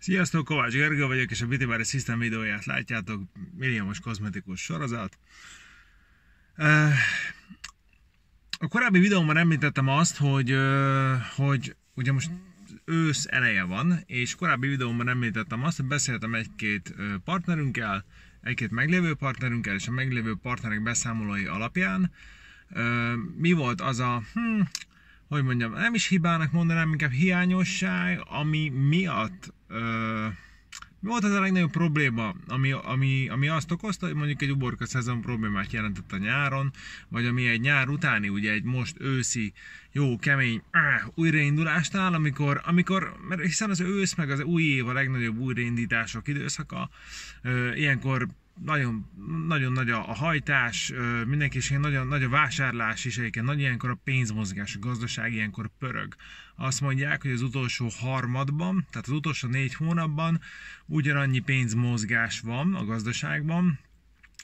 Sziasztok, Kovács Gergő vagyok, és a Bitibári System videóját látjátok, milliómos kozmetikus sorozat. A korábbi videómban említettem azt, hogy, hogy ugye most ősz eleje van, és korábbi videómban említettem azt, hogy beszéltem egy-két partnerünkkel, egy-két meglévő partnerünkkel, és a meglévő partnerek beszámolói alapján mi volt az a, hm, hogy mondjam, nem is hibának mondanám, inkább hiányosság, ami miatt ö, mi volt az a legnagyobb probléma, ami, ami, ami azt okozta, hogy mondjuk egy uborka szezon problémát jelentett a nyáron, vagy ami egy nyár utáni, ugye egy most őszi, jó, kemény áh, újraindulásnál, amikor, amikor, mert hiszen az ősz meg az új év a legnagyobb újraindítások időszaka, ö, ilyenkor nagyon, nagyon nagy a, hajtás, mindenki is ilyen nagyon nagy a vásárlás is egyébként, nagy ilyenkor a pénzmozgás, a gazdaság ilyenkor pörög. Azt mondják, hogy az utolsó harmadban, tehát az utolsó négy hónapban ugyanannyi pénzmozgás van a gazdaságban,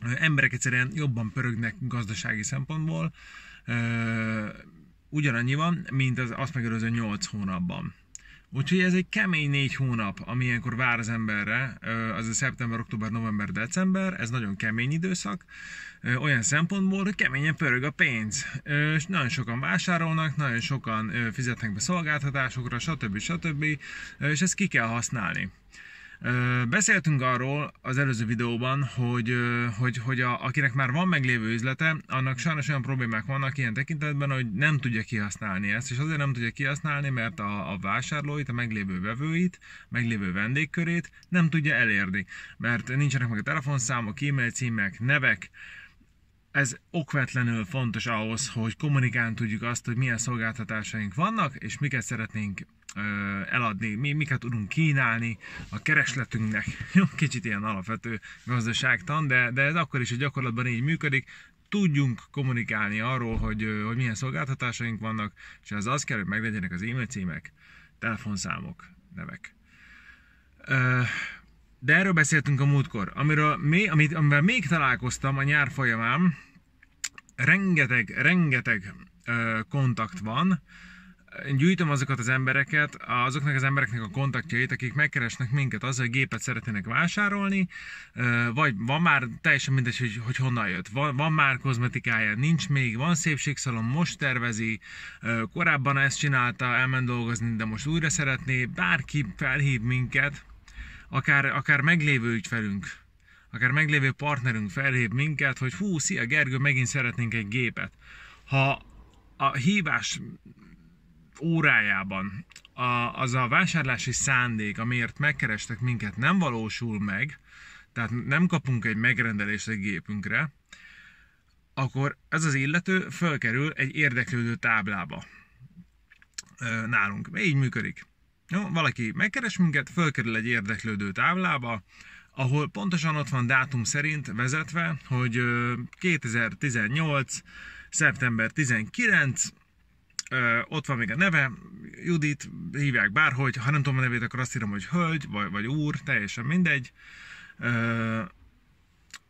emberek egyszerűen jobban pörögnek gazdasági szempontból, ugyanannyi van, mint az azt megelőző 8 hónapban. Úgyhogy ez egy kemény négy hónap, ami ilyenkor vár az emberre, az a szeptember, október, november, december, ez nagyon kemény időszak, olyan szempontból, hogy keményen pörög a pénz. És nagyon sokan vásárolnak, nagyon sokan fizetnek be szolgáltatásokra, stb. stb. És ezt ki kell használni. Beszéltünk arról az előző videóban, hogy, hogy, hogy a, akinek már van meglévő üzlete, annak sajnos olyan problémák vannak ilyen tekintetben, hogy nem tudja kihasználni ezt, és azért nem tudja kihasználni, mert a, a vásárlóit, a meglévő vevőit, meglévő vendégkörét nem tudja elérni, mert nincsenek meg a telefonszámok, e-mail címek, nevek, ez okvetlenül fontos ahhoz, hogy kommunikálni tudjuk azt, hogy milyen szolgáltatásaink vannak, és miket szeretnénk eladni, mi, miket tudunk kínálni a keresletünknek. Jó, kicsit ilyen alapvető gazdaságtan, de, de ez akkor is a gyakorlatban így működik. Tudjunk kommunikálni arról, hogy, hogy milyen szolgáltatásaink vannak, és ez az kell, hogy meglegyenek az e-mail címek, telefonszámok, nevek. De erről beszéltünk a múltkor. Amiről, mi, amit, amivel még találkoztam a nyár folyamán, rengeteg, rengeteg kontakt van, én gyűjtöm azokat az embereket, azoknak az embereknek a kontaktjait, akik megkeresnek minket azzal, hogy gépet szeretnének vásárolni, vagy van már teljesen mindegy, hogy, hogy honnan jött. Van, van már kozmetikája, nincs még, van szépségszalon, most tervezi, korábban ezt csinálta, elment dolgozni, de most újra szeretné, bárki felhív minket, akár, akár meglévő ügyfelünk akár meglévő partnerünk felhív minket, hogy hú, szia Gergő, megint szeretnénk egy gépet. Ha a hívás órájában a, az a vásárlási szándék, amiért megkerestek minket, nem valósul meg, tehát nem kapunk egy megrendelést egy gépünkre, akkor ez az illető fölkerül egy érdeklődő táblába nálunk. Így működik. Jó, valaki megkeres minket, fölkerül egy érdeklődő táblába, ahol pontosan ott van dátum szerint vezetve, hogy 2018. szeptember 19, ott van még a neve, Judit, hívják bárhogy, ha nem tudom a nevét, akkor azt írom, hogy hölgy, vagy, vagy úr, teljesen mindegy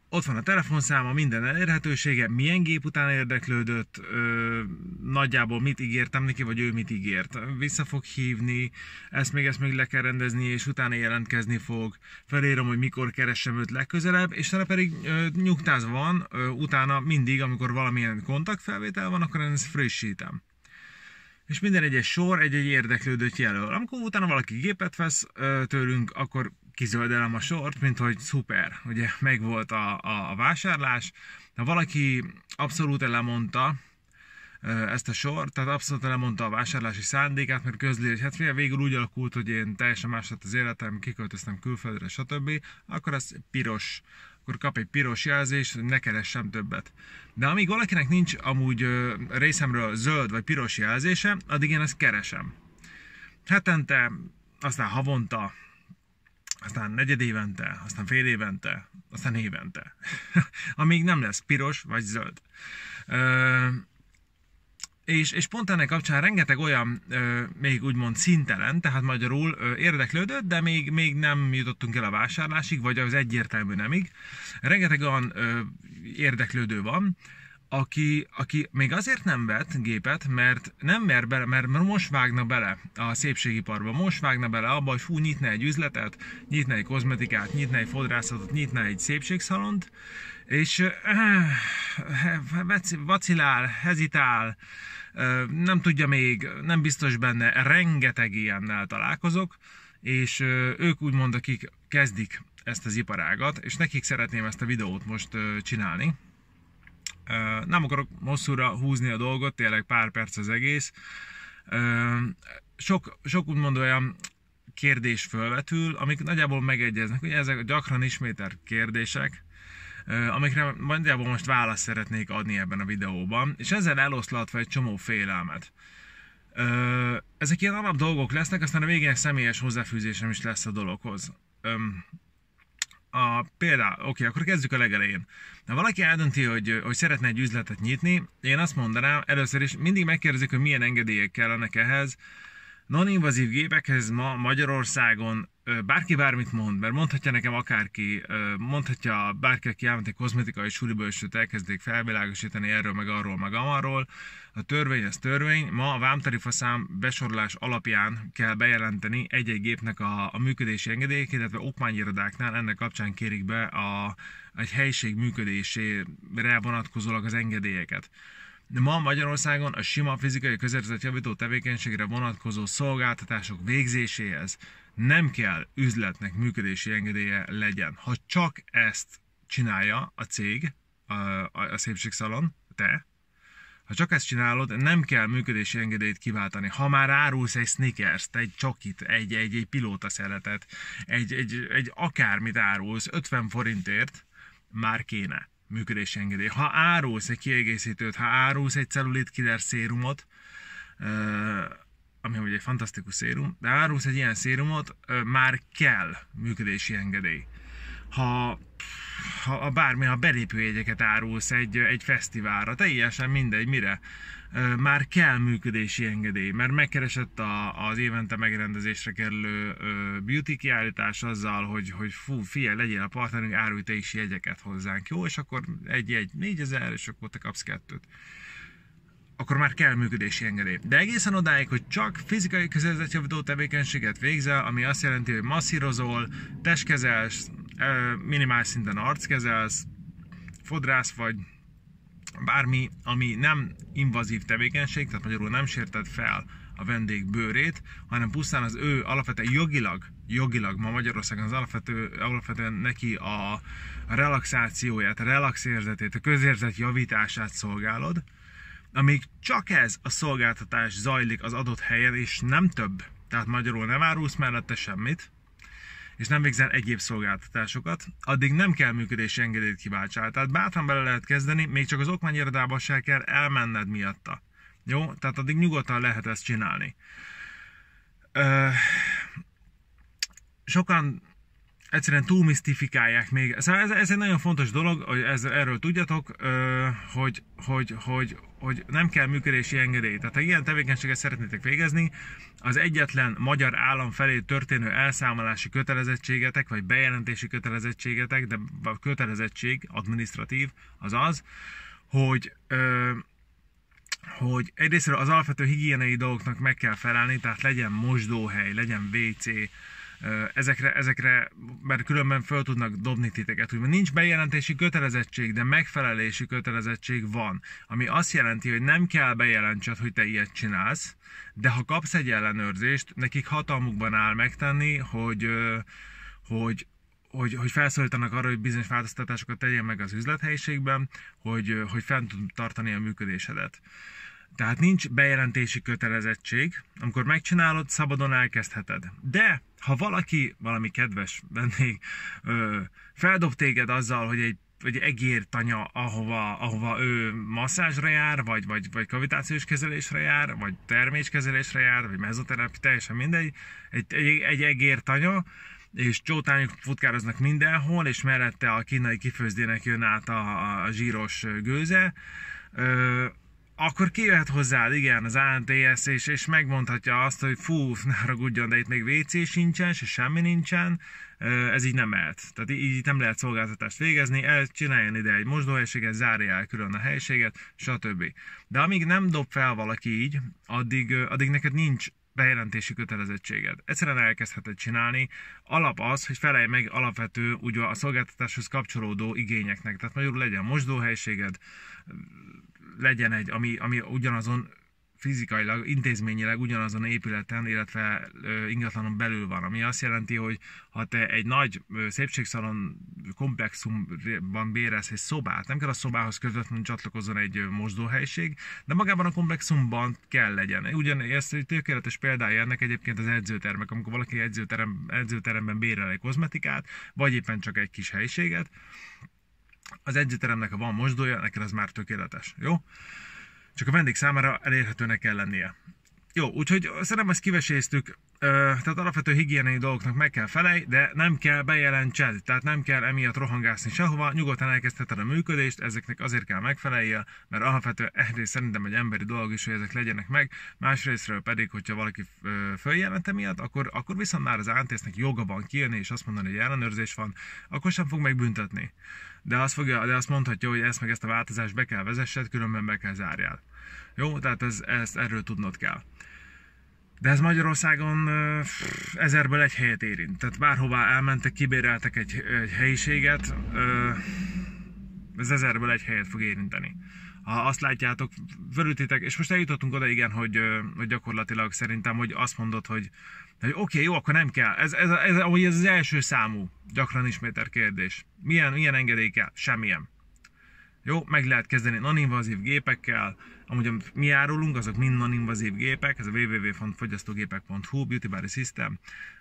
ott van a telefonszáma, minden elérhetősége, milyen gép után érdeklődött, ö, nagyjából mit ígértem neki, vagy ő mit ígért. Vissza fog hívni, ezt még ezt még le kell rendezni, és utána jelentkezni fog. Felírom, hogy mikor keressem őt legközelebb, és utána pedig ö, nyugtázva van, ö, utána mindig, amikor valamilyen kontaktfelvétel van, akkor én ezt frissítem és minden egyes sor egy-egy érdeklődőt jelöl. Amikor utána valaki gépet vesz ö, tőlünk, akkor kizöldelem a sort, mint hogy szuper, ugye megvolt a, a, a vásárlás. Ha valaki abszolút elemondta, ezt a sort, tehát abszolút elemondta a vásárlási szándékát, mert közli, hogy hát végül úgy alakult, hogy én teljesen más lett az életem, kiköltöztem külföldre, stb., akkor ez piros, akkor kap egy piros jelzést, hogy ne keressem többet. De amíg valakinek nincs amúgy részemről zöld vagy piros jelzése, addig én ezt keresem. Hetente, aztán havonta, aztán negyed évente, aztán fél évente, aztán évente, amíg nem lesz piros vagy zöld. Ö, és, és pont ennek kapcsán rengeteg olyan, ö, még úgymond szintelen, tehát magyarul ö, érdeklődött, de még, még nem jutottunk el a vásárlásig, vagy az egyértelmű nemig. Rengeteg olyan ö, érdeklődő van, aki, aki még azért nem vett gépet, mert nem mer bele, mert most vágna bele a szépségiparba, most vágna bele abba, hogy fú, nyitna egy üzletet, nyitna egy kozmetikát, nyitna egy fodrászatot, nyitna egy szépségszalont, és eh, eh vacilál, hezitál, eh, nem tudja még, nem biztos benne, rengeteg ilyennel találkozok, és eh, ők úgymond, akik kezdik ezt az iparágat, és nekik szeretném ezt a videót most csinálni, nem akarok hosszúra húzni a dolgot, tényleg pár perc az egész. Sok, sok úgymond olyan kérdés felvetül, amik nagyjából megegyeznek. Ugye ezek gyakran ismételt kérdések, amikre nagyjából most választ szeretnék adni ebben a videóban, és ezzel eloszlatva egy csomó félelmet. Ezek ilyen alap dolgok lesznek, aztán a végén személyes hozzáfűzésem is lesz a dologhoz a például, oké, okay, akkor kezdjük a legelején. Ha valaki eldönti, hogy, hogy szeretne egy üzletet nyitni, én azt mondanám, először is mindig megkérdezik, hogy milyen engedélyek kellenek ehhez, non-invazív gépekhez ma Magyarországon bárki bármit mond, mert mondhatja nekem akárki, mondhatja bárki, aki elment egy kozmetikai suliból, és elkezdik felvilágosítani erről, meg arról, meg amarról. A törvény az törvény. Ma a vámtarifaszám besorolás alapján kell bejelenteni egy-egy gépnek a, a működési engedélyét, illetve okmányirodáknál ennek kapcsán kérik be a, egy helység működésére vonatkozólag az engedélyeket de ma Magyarországon a sima fizikai közérzetjavító tevékenységre vonatkozó szolgáltatások végzéséhez nem kell üzletnek működési engedélye legyen. Ha csak ezt csinálja a cég, a, a, a szépségszalon, te, ha csak ezt csinálod, nem kell működési engedélyt kiváltani. Ha már árulsz egy sneakers egy csokit, egy, egy, egy pilóta szeletet, egy, egy, egy akármit árulsz 50 forintért, már kéne működési engedély. Ha árulsz egy kiegészítőt, ha árulsz egy cellulit killer szérumot, ami ugye egy fantasztikus szérum, de árulsz egy ilyen szérumot, már kell működési engedély. Ha, ha bármi, ha belépőjegyeket árulsz egy, egy fesztiválra, teljesen mindegy, mire, már kell működési engedély, mert megkeresett a, az évente megrendezésre kerülő beauty kiállítás azzal, hogy, hogy fú, fia, legyél a partnerünk, árulj te is jegyeket hozzánk, jó? És akkor egy-egy 4000, és akkor te kapsz kettőt akkor már kell működési engedély. De egészen odáig, hogy csak fizikai közérzetjavító tevékenységet végzel, ami azt jelenti, hogy masszírozol, testkezelsz, minimális szinten arckezelsz, fodrász vagy, bármi, ami nem invazív tevékenység, tehát magyarul nem sérted fel a vendég bőrét, hanem pusztán az ő alapvetően jogilag, jogilag ma Magyarországon az alapvető, alapvetően neki a relaxációját, a érzetét, a közérzet javítását szolgálod, amíg csak ez a szolgáltatás zajlik az adott helyen, és nem több. Tehát magyarul nem árulsz mellette semmit, és nem végzel egyéb szolgáltatásokat, addig nem kell működési engedélyt kiváltsál. Tehát bátran bele lehet kezdeni, még csak az okmányirodába se kell elmenned miatta. Jó? Tehát addig nyugodtan lehet ezt csinálni. Ö, sokan egyszerűen túlmisztifikálják még. Szóval ez, ez egy nagyon fontos dolog, hogy ez, erről tudjatok, hogy, hogy, hogy, hogy nem kell működési engedély. Tehát ha ilyen tevékenységet szeretnétek végezni, az egyetlen magyar állam felé történő elszámolási kötelezettségetek, vagy bejelentési kötelezettségetek, de a kötelezettség, administratív, az az, hogy hogy egyrészt az alapvető higiéniai dolgoknak meg kell felelni, tehát legyen mosdóhely, legyen WC, ezekre, ezekre, mert különben föl tudnak dobni titeket, úgymond nincs bejelentési kötelezettség, de megfelelési kötelezettség van, ami azt jelenti, hogy nem kell bejelentsed, hogy te ilyet csinálsz, de ha kapsz egy ellenőrzést, nekik hatalmukban áll megtenni, hogy, hogy hogy, hogy felszólítanak arra, hogy bizonyos változtatásokat tegyen meg az üzlethelyiségben, hogy, hogy fent tud tartani a működésedet. Tehát nincs bejelentési kötelezettség, amikor megcsinálod, szabadon elkezdheted. De ha valaki, valami kedves vendég, feldob téged azzal, hogy egy egy egértanya, ahova, ahova ő masszázsra jár, vagy, vagy, vagy kavitációs kezelésre jár, vagy terméskezelésre jár, vagy mezoterapi, teljesen mindegy, egy, egy, egy egértanya, és csótányok futkároznak mindenhol, és mellette a kínai kifőzdének jön át a, a zsíros gőze, ö, akkor kijöhet hozzád, igen, az ANTS, és, és megmondhatja azt, hogy fú, ne ragudjon, de itt még WC sincsen, se semmi nincsen, ez így nem lehet. Tehát így, így nem lehet szolgáltatást végezni, el, csináljon ide egy mosdóhelységet, zárja el külön a helységet, stb. De amíg nem dob fel valaki így, addig, addig neked nincs bejelentési kötelezettséged. Egyszerűen elkezdheted csinálni. Alap az, hogy felelj meg alapvető ugye a szolgáltatáshoz kapcsolódó igényeknek. Tehát magyarul legyen mosdóhelységed, legyen egy, ami, ami ugyanazon fizikailag, intézményileg ugyanazon épületen, illetve ingatlanon belül van, ami azt jelenti, hogy ha te egy nagy szépségszalon komplexumban bérelsz egy szobát, nem kell a szobához közvetlenül csatlakozzon egy mosdóhelyiség, de magában a komplexumban kell legyen. ugyan ez egy tökéletes példája ennek egyébként az edzőtermek, amikor valaki edzőterem, edzőteremben bérel egy kozmetikát, vagy éppen csak egy kis helyiséget, az edzőteremnek van mosdója, neked az már tökéletes, jó? Csak a vendég számára elérhetőnek kell lennie. Jó, úgyhogy szerintem ezt kiveséztük, tehát alapvető higiéniai dolgoknak meg kell felej, de nem kell bejelentsed, tehát nem kell emiatt rohangászni sehova, nyugodtan elkezdheted a működést, ezeknek azért kell megfelelje, mert alapvető egyrészt szerintem egy emberi dolog is, hogy ezek legyenek meg, másrésztről pedig, hogyha valaki följelente emiatt, akkor, akkor viszont már az ántésznek joga van kijönni és azt mondani, hogy ellenőrzés van, akkor sem fog megbüntetni. De azt, fogja, de azt mondhatja, hogy ezt meg ezt a változást be kell vezessed, különben be kell zárjál. Jó, tehát ez, ez, erről tudnod kell. De ez Magyarországon ezerből egy helyet érint. Tehát bárhová elmentek, kibéreltek egy, egy helyiséget, ez ezerből egy helyet fog érinteni. Ha azt látjátok, fölütitek, és most eljutottunk oda, igen, hogy, hogy gyakorlatilag szerintem, hogy azt mondod, hogy, hogy oké, okay, jó, akkor nem kell. Ez, ez, ez, ez, ez az első számú, gyakran ismétel kérdés. Milyen, milyen engedély kell? Semmilyen. Jó, meg lehet kezdeni non-invazív gépekkel, amúgy amit mi árulunk, azok mind non-invazív gépek, ez a www.fogyasztógépek.hu, Beauty Body System.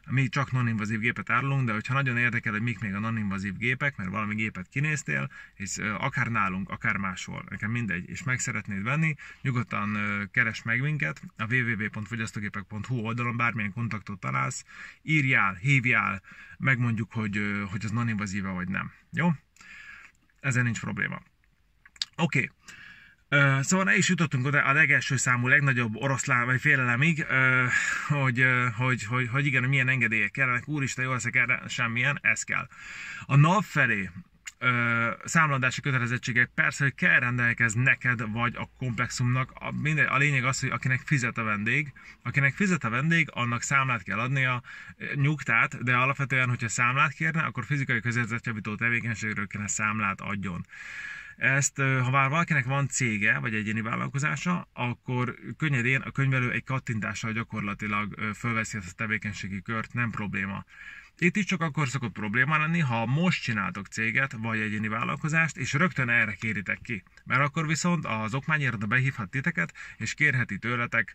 Mi csak non-invazív gépet árulunk, de hogyha nagyon érdekel, hogy mik még a non-invazív gépek, mert valami gépet kinéztél, és akár nálunk, akár máshol, nekem mindegy, és meg szeretnéd venni, nyugodtan keres meg minket, a www.fogyasztógépek.hu oldalon bármilyen kontaktot találsz, írjál, hívjál, megmondjuk, hogy, hogy az non invazíva vagy nem. Jó? Ezen nincs probléma. Oké. Okay. szóval el is jutottunk oda a legelső számú, legnagyobb oroszlán vagy félelemig, hogy, hogy, hogy, hogy, igen, milyen engedélyek kellenek, úristen, jó leszek erre, semmilyen, ez kell. A NAV felé számlandási kötelezettségek persze, hogy kell rendelkez neked vagy a komplexumnak. A, minden, a lényeg az, hogy akinek fizet a vendég, akinek fizet a vendég, annak számlát kell adnia, nyugtát, de alapvetően, hogyha számlát kérne, akkor fizikai közérzetjavító tevékenységről kéne számlát adjon. Ezt, ha már valakinek van cége, vagy egyéni vállalkozása, akkor könnyedén a könyvelő egy kattintással gyakorlatilag fölveszi ezt a tevékenységi kört, nem probléma. Itt is csak akkor szokott probléma lenni, ha most csináltok céget vagy egyéni vállalkozást, és rögtön erre kéritek ki. Mert akkor viszont az a behívhat titeket, és kérheti tőletek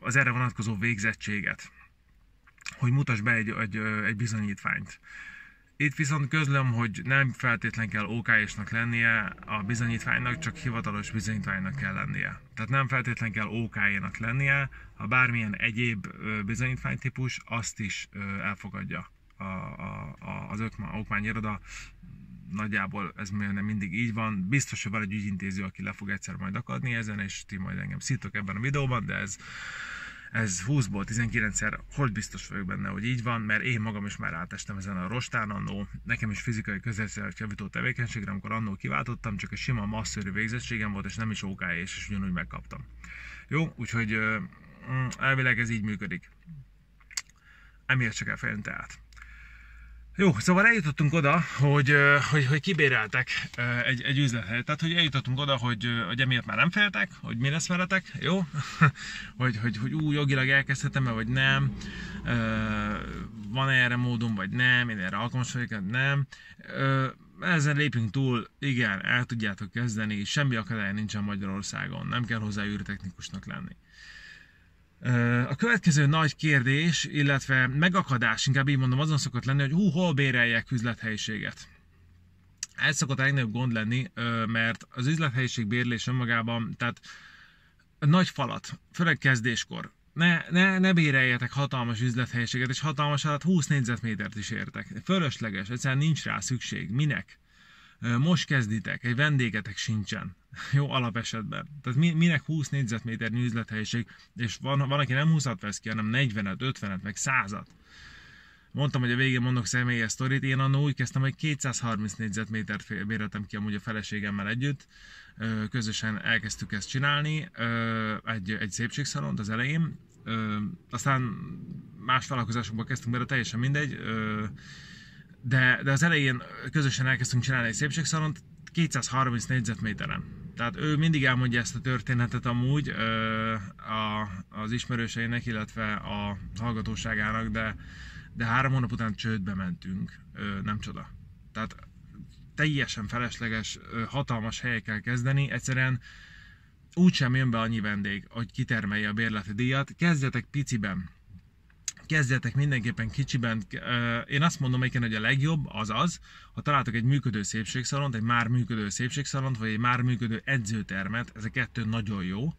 az erre vonatkozó végzettséget, hogy mutass be egy, egy, egy bizonyítványt. Itt viszont közlöm, hogy nem feltétlen kell ok lennie a bizonyítványnak, csak hivatalos bizonyítványnak kell lennie. Tehát nem feltétlen kell ok lennie, ha bármilyen egyéb bizonyítványtípus azt is elfogadja a, a, a, az okmányiroda. Nagyjából ez nem mindig így van. Biztos, hogy van egy ügyintéző, aki le fog egyszer majd akadni ezen, és ti majd engem szítok ebben a videóban, de ez ez 20-ból 19-szer hogy biztos vagyok benne, hogy így van, mert én magam is már átestem ezen a rostán annó, nekem is fizikai közelszerűt javító tevékenységre, amikor annó kiváltottam, csak egy sima masszörű végzettségem volt, és nem is ok és, és ugyanúgy megkaptam. Jó, úgyhogy mm, elvileg ez így működik. Emiatt se kell fejlődni tehát. Jó, szóval eljutottunk oda, hogy, hogy, hogy kibéreltek egy, egy üzlethelyet. Tehát, hogy eljutottunk oda, hogy, hogy emiatt már nem féltek, hogy mi lesz veletek, jó? hogy, hogy, hogy ú, jogilag elkezdhetem-e, vagy nem? van -e erre módom, vagy nem? Én erre alkalmas vagyok, nem? ezen lépünk túl, igen, el tudjátok kezdeni, semmi akadály nincsen Magyarországon, nem kell hozzá űrtechnikusnak lenni. A következő nagy kérdés, illetve megakadás, inkább így mondom, azon szokott lenni, hogy hú, hol béreljek üzlethelyiséget. Ez szokott a legnagyobb gond lenni, mert az üzlethelyiség bérlés önmagában, tehát nagy falat, főleg kezdéskor. Ne, ne, ne béreljetek hatalmas üzlethelyiséget, és hatalmas, alatt 20 négyzetmétert is értek. Fölösleges, egyszerűen nincs rá szükség. Minek? most kezditek, egy vendégetek sincsen. Jó, alapesetben. Tehát minek 20 négyzetméter üzlethelyiség, és van, van aki nem 20-at vesz ki, hanem 40-et, 50-et, meg 100-at. Mondtam, hogy a végén mondok személyes sztorit, én annó úgy kezdtem, hogy 230 négyzetmétert béreltem ki amúgy a feleségemmel együtt, közösen elkezdtük ezt csinálni, egy, egy szépségszalont az elején, aztán más vállalkozásokba kezdtünk bele, teljesen mindegy, de, de az elején közösen elkezdtünk csinálni egy szépségszalont 230 négyzetméteren. Tehát ő mindig elmondja ezt a történetet amúgy ö, a, az ismerőseinek, illetve a hallgatóságának, de, de három hónap után csődbe mentünk, ö, nem csoda. Tehát teljesen felesleges, ö, hatalmas helyekkel kezdeni, egyszerűen Úgysem jön be annyi vendég, hogy kitermelje a bérleti díjat. Kezdjetek piciben, kezdjetek mindenképpen kicsiben. Én azt mondom egyébként, hogy a legjobb az az, ha találtok egy működő szépségszalont, egy már működő szépségszalont, vagy egy már működő edzőtermet, ez a kettő nagyon jó,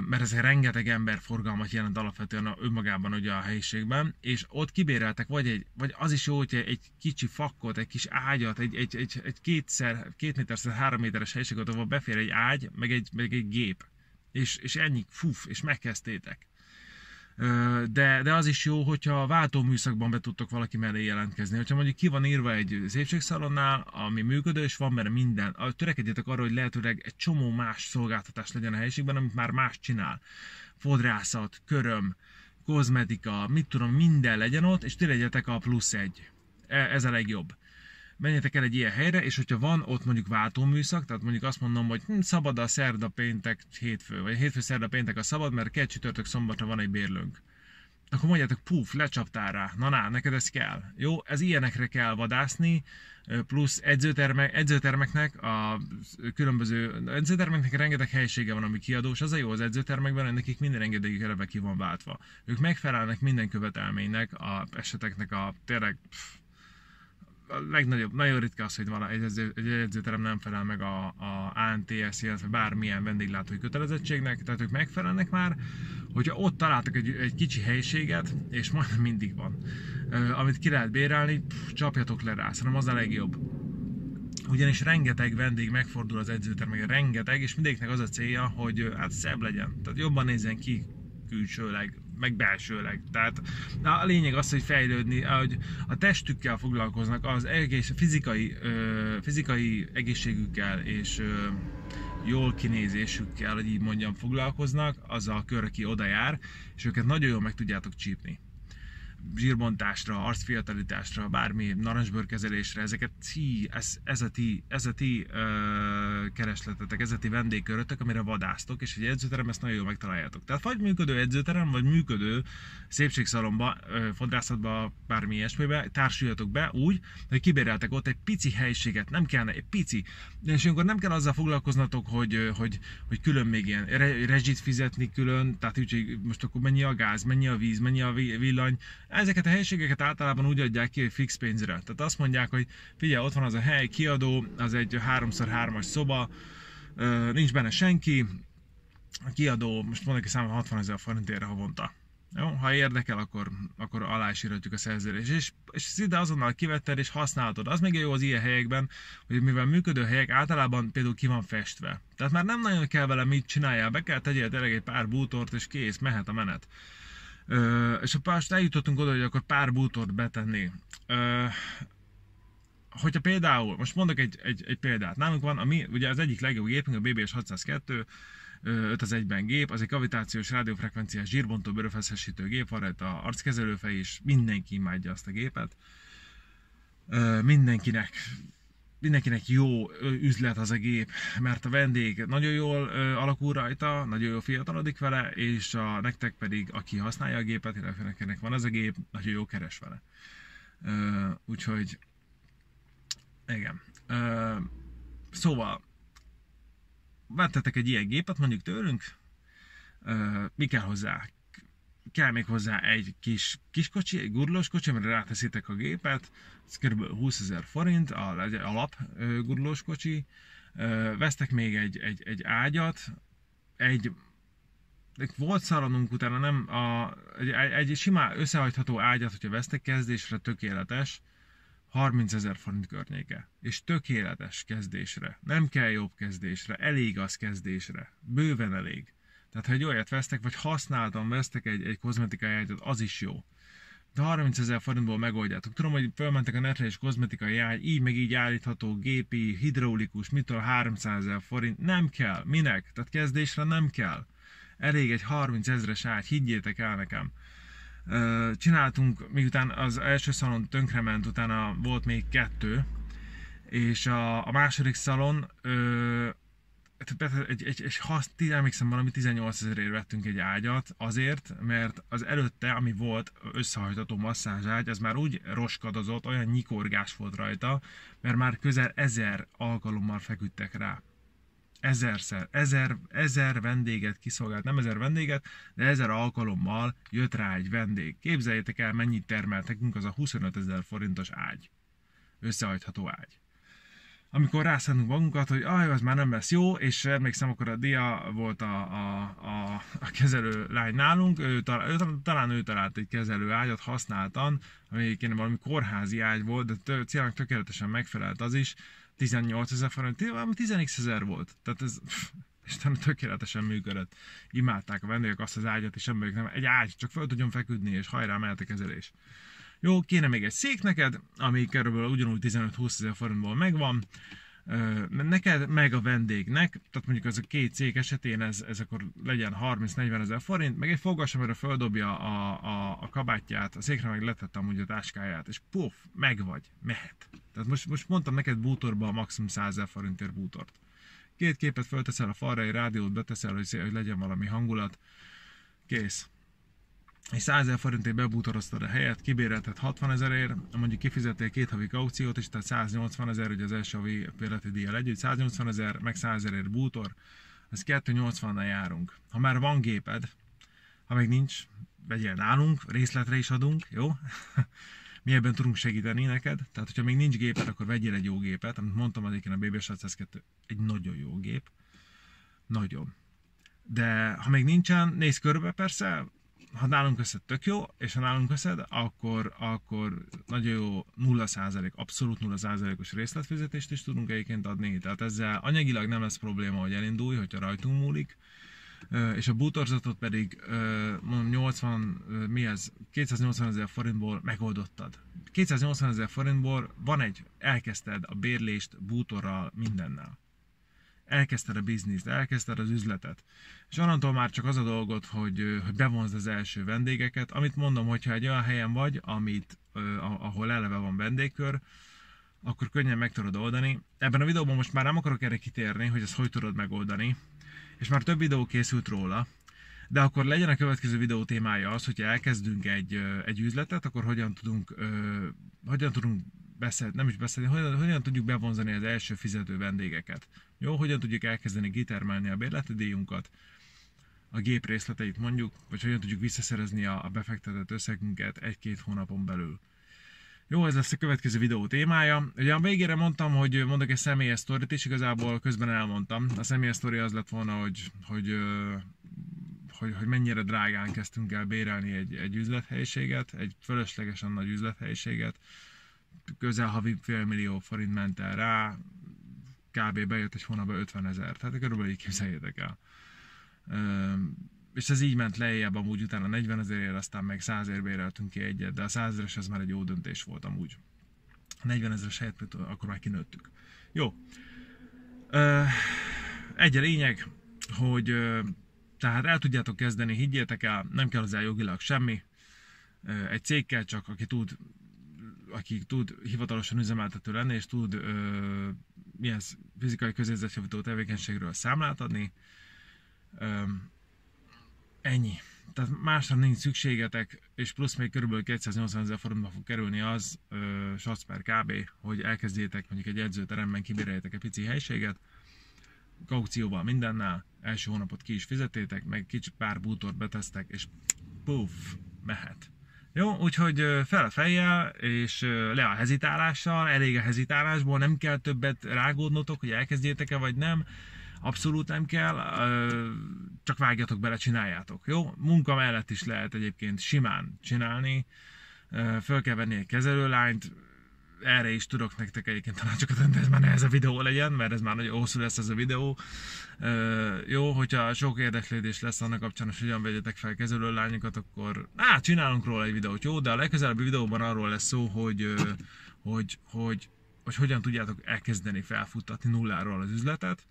mert ez rengeteg ember forgalmat jelent alapvetően önmagában ugye a helyiségben, és ott kibéreltek, vagy, egy, vagy az is jó, hogy egy kicsi fakkot, egy kis ágyat, egy, egy, egy, egy kétszer, két méterszer, három méteres helyiséget, ahol befér egy ágy, meg egy, meg egy gép, és, és ennyi, fuf, és megkezdtétek de, de az is jó, hogyha a váltóműszakban be tudtok valaki mellé jelentkezni. Hogyha mondjuk ki van írva egy szépségszalonnál, ami működő, és van benne minden, törekedjetek arra, hogy lehetőleg egy csomó más szolgáltatás legyen a helyiségben, amit már más csinál. Fodrászat, köröm, kozmetika, mit tudom, minden legyen ott, és ti legyetek a plusz egy. E, ez a legjobb menjetek el egy ilyen helyre, és hogyha van ott mondjuk váltóműszak, tehát mondjuk azt mondom, hogy hm, szabad a szerda, péntek, hétfő, vagy hétfő, szerda, péntek a szabad, mert két csütörtök szombatra van egy bérlőnk. Akkor mondjátok, puf, lecsaptál rá, na na, neked ez kell. Jó, ez ilyenekre kell vadászni, plusz edzőtermek, edzőtermeknek, a különböző edzőtermeknek rengeteg helysége van, ami kiadós, az a jó az edzőtermekben, hogy nekik minden engedélyük eleve ki van váltva. Ők megfelelnek minden követelménynek, a eseteknek a tényleg pff, a legnagyobb, nagyon ritka az, hogy van egy, egy, egy edzőterem nem felel meg a, a ANTS, illetve bármilyen vendéglátói kötelezettségnek, tehát ők megfelelnek már, hogyha ott találtak egy, egy kicsi helyiséget, és majdnem mindig van, amit ki lehet bérelni, pff, csapjatok le rá, szerintem az a legjobb ugyanis rengeteg vendég megfordul az edzőtermek, rengeteg, és mindegyiknek az a célja, hogy hát szebb legyen, tehát jobban nézzen ki külsőleg, meg belsőleg. Tehát na, a lényeg az, hogy fejlődni, hogy a testükkel foglalkoznak, az egész fizikai, ö, fizikai egészségükkel és ö, jól kinézésükkel, hogy így mondjam, foglalkoznak, az a kör, aki oda jár, és őket nagyon jól meg tudjátok csípni zsírbontásra, arcfiatalításra, bármi narancsbőrkezelésre, ezeket ti, ez, ez a ti, ez a ti ö, keresletetek, ez a ti vendégkörötök, amire vadásztok, és egy edzőterem ezt nagyon jól megtaláljátok. Tehát vagy működő edzőterem, vagy működő szépségszalomba, ö, fodrászatba, bármi ilyesmibe társuljatok be úgy, hogy kibéreltek ott egy pici helyiséget, nem kellene, egy pici, és akkor nem kell azzal foglalkoznatok, hogy, hogy, hogy külön még ilyen re, rezsit fizetni külön, tehát úgy, hogy most akkor mennyi a gáz, mennyi a víz, mennyi a villany, Ezeket a helységeket általában úgy adják ki, hogy fix pénzre. Tehát azt mondják, hogy figyelj, ott van az a hely, kiadó, az egy 3x3-as szoba, nincs benne senki, a kiadó, most mondok egy számot, 60 ezer forintért havonta. Jó, ha érdekel, akkor, akkor alá is a szerződést. És, és ezt ide azonnal kivetted és használhatod. Az még jó az ilyen helyekben, hogy mivel működő helyek általában például ki van festve. Tehát már nem nagyon kell vele mit csináljál, be kell tegyél tényleg egy pár bútort és kész, mehet a menet és most eljutottunk oda, hogy akkor pár bútort betenni. Hogyha például, most mondok egy, egy, egy példát, nálunk van, ami, ugye az egyik legjobb gépünk, a BBS 602, az egyben gép, az egy kavitációs rádiófrekvenciás zsírbontó bőrfeszesítő gép, van rajta arckezelőfej, és mindenki imádja azt a gépet. Mindenkinek mindenkinek jó üzlet az a gép, mert a vendég nagyon jól alakul rajta, nagyon jól fiatalodik vele, és a, nektek pedig, aki használja a gépet, illetve nekinek van ez a gép, nagyon jó keres vele. Úgyhogy, igen. Szóval, vettetek egy ilyen gépet mondjuk tőlünk, mi kell hozzá? kell még hozzá egy kis, kis kocsi, egy gurlós kocsi, amire ráteszitek a gépet, ez kb. 20 ezer forint, a, egy alap gurlós kocsi, vesztek még egy, egy, egy ágyat, egy volt szaranunk utána, nem a, egy, egy, egy simá összehajtható ágyat, hogyha vesztek kezdésre, tökéletes, 30 ezer forint környéke. És tökéletes kezdésre. Nem kell jobb kezdésre, elég az kezdésre. Bőven elég. Tehát ha egy olyat vesztek, vagy használtam vesztek egy, egy kozmetikai ágyat, az is jó. De 30 ezer forintból megoldjátok. Tudom, hogy fölmentek a netre és kozmetikai ágy, így meg így állítható, gépi, hidraulikus, mitől 300 ezer forint. Nem kell. Minek? Tehát kezdésre nem kell. Elég egy 30 ezres ágy, higgyétek el nekem csináltunk, miután az első szalon tönkrement, utána volt még kettő, és a, a második szalon ö, egy, egy, egy egy, emlékszem valami 18 ezerért vettünk egy ágyat azért, mert az előtte, ami volt összehajtató masszázságy, az már úgy roskadozott, olyan nyikorgás volt rajta, mert már közel ezer alkalommal feküdtek rá. Ezerszer, ezer, ezer vendéget kiszolgált, nem ezer vendéget, de ezer alkalommal jött rá egy vendég. Képzeljétek el, mennyit termelt nekünk az a 25 ezer forintos ágy. Összehajtható ágy amikor rászánunk magunkat, hogy aj, az már nem lesz jó, és emlékszem, akkor a Dia volt a, a, a, a kezelő lány nálunk, ő, talán, ő, talán ő talált egy kezelő ágyat használtan, amelyik én valami kórházi ágy volt, de tő, célnak tökéletesen megfelelt az is, 18 ezer forint, valami 10 ezer volt, tehát ez pff, és utána tökéletesen működött. Imádták a vendégek azt az ágyat, és emberek nem, egy ágy, csak fel tudjon feküdni, és hajrá, mehet a kezelés. Jó, kéne még egy szék neked, ami körülbelül ugyanúgy 15-20 ezer forintból megvan, neked, meg a vendégnek, tehát mondjuk az a két cég esetén ez, ez akkor legyen 30-40 ezer forint, meg egy fogas, amire földobja a, a, a kabátját, a székre meg letette amúgy a táskáját, és puf, meg vagy, mehet. Tehát most, most mondtam neked bútorba a maximum 100 ezer forintért bútort. Két képet fölteszel a falra, egy rádiót beteszel, hogy, hogy legyen valami hangulat, kész és 100 ezer forintért bebútoroztad a helyet, kibérelted 60 ezerért, mondjuk kifizettél két havi kauciót és tehát 180 ezer, ugye az első havi bérleti díjjal együtt, 180 ezer, meg 100 ezerért bútor, ez 280-nal járunk. Ha már van géped, ha még nincs, vegyél nálunk, részletre is adunk, jó? Mi ebben tudunk segíteni neked. Tehát, hogyha még nincs géped, akkor vegyél egy jó gépet. Amit mondtam, az a BB602 egy nagyon jó gép. Nagyon. De ha még nincsen, nézz körbe persze, ha nálunk összed tök jó, és ha nálunk összed, akkor, akkor nagyon jó 0% abszolút 0%-os részletfizetést is tudunk egyébként adni, tehát ezzel anyagilag nem lesz probléma, hogy elindulj, hogyha rajtunk múlik, és a bútorzatot pedig mondom 80, mi ez, 280 ezer forintból megoldottad. 280 ezer forintból van egy, elkezdted a bérlést bútorral mindennel elkezdted a bizniszt, elkezdted az üzletet. És onnantól már csak az a dolgot, hogy, hogy bevonzd az első vendégeket, amit mondom, hogyha egy olyan helyen vagy, amit, ahol eleve van vendégkör, akkor könnyen meg tudod oldani. Ebben a videóban most már nem akarok erre kitérni, hogy ezt hogy tudod megoldani, és már több videó készült róla, de akkor legyen a következő videó témája az, hogyha elkezdünk egy, egy üzletet, akkor hogyan tudunk, hogyan tudunk beszélni, nem is beszélni, hogyan, hogyan tudjuk bevonzani az első fizető vendégeket. Jó, hogyan tudjuk elkezdeni gitermelni a bérleti díjunkat, a gép részleteit mondjuk, vagy hogyan tudjuk visszaszerezni a, a befektetett összegünket egy-két hónapon belül. Jó, ez lesz a következő videó témája. Ugye a végére mondtam, hogy mondok egy személyes sztorit is, igazából közben elmondtam. A személyes sztori az lett volna, hogy, hogy, hogy, hogy mennyire drágán kezdtünk el bérelni egy, egy üzlethelyiséget, egy fölöslegesen nagy üzlethelyiséget közel havi félmillió forint ment el rá, kb. bejött egy hónapban 50 ezer, tehát körülbelül így képzeljétek el. És ez így ment lejjebb amúgy utána 40 ezerért, aztán meg 100 ezerért béreltünk ki egyet, de a 100 ezeres ez már egy jó döntés volt amúgy. 40 ezeres helyett akkor már kinőttük. Jó. Egy a lényeg, hogy tehát el tudjátok kezdeni, higgyétek el, nem kell hozzá jogilag semmi, egy cég kell csak, aki tud aki tud hivatalosan üzemeltető lenni, és tud ö, ilyen fizikai közérzetjavító tevékenységről számlát adni. Ö, ennyi. Tehát másra nincs szükségetek, és plusz még kb. 280 ezer forintba fog kerülni az, ö, per kb., hogy elkezdjétek mondjuk egy edzőteremben kibéreljetek egy pici helységet, kaucióval mindennel, első hónapot ki is fizetétek, meg kicsit pár bútort betesztek, és puff, mehet. Jó, úgyhogy fel a fejjel, és le a hezitálással, elég a hezitálásból, nem kell többet rágódnotok, hogy elkezdjétek-e vagy nem, abszolút nem kell, csak vágjatok bele, csináljátok, jó? Munka mellett is lehet egyébként simán csinálni, föl kell venni egy kezelőlányt, erre is tudok nektek egyébként tanácsokat adni, ez már ne ez a videó legyen, mert ez már nagyon hosszú lesz ez a videó. Ö, jó, hogyha sok érdeklődés lesz annak kapcsán, hogy hogyan vegyetek fel kezelő lányokat, akkor á, csinálunk róla egy videót, jó? De a legközelebbi videóban arról lesz szó, hogy, hogy, hogy, hogy hogyan tudjátok elkezdeni felfuttatni nulláról az üzletet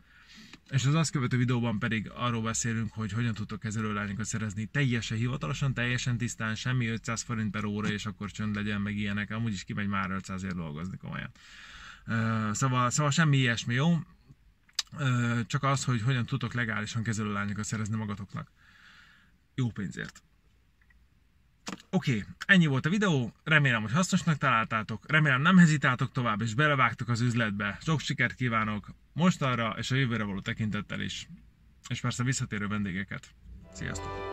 és az azt követő videóban pedig arról beszélünk, hogy hogyan tudtok kezelőlányokat szerezni teljesen hivatalosan, teljesen tisztán, semmi 500 forint per óra, és akkor csönd legyen, meg ilyenek, amúgy is kimegy már 500 ért dolgozni komolyan. Szóval, szóval semmi ilyesmi, jó? Csak az, hogy hogyan tudtok legálisan kezelőlányokat szerezni magatoknak. Jó pénzért. Oké, okay, ennyi volt a videó, remélem, hogy hasznosnak találtátok, remélem nem hezitáltok tovább, és belevágtok az üzletbe. Sok sikert kívánok mostanra és a jövőre való tekintettel is. És persze visszatérő vendégeket. Sziasztok!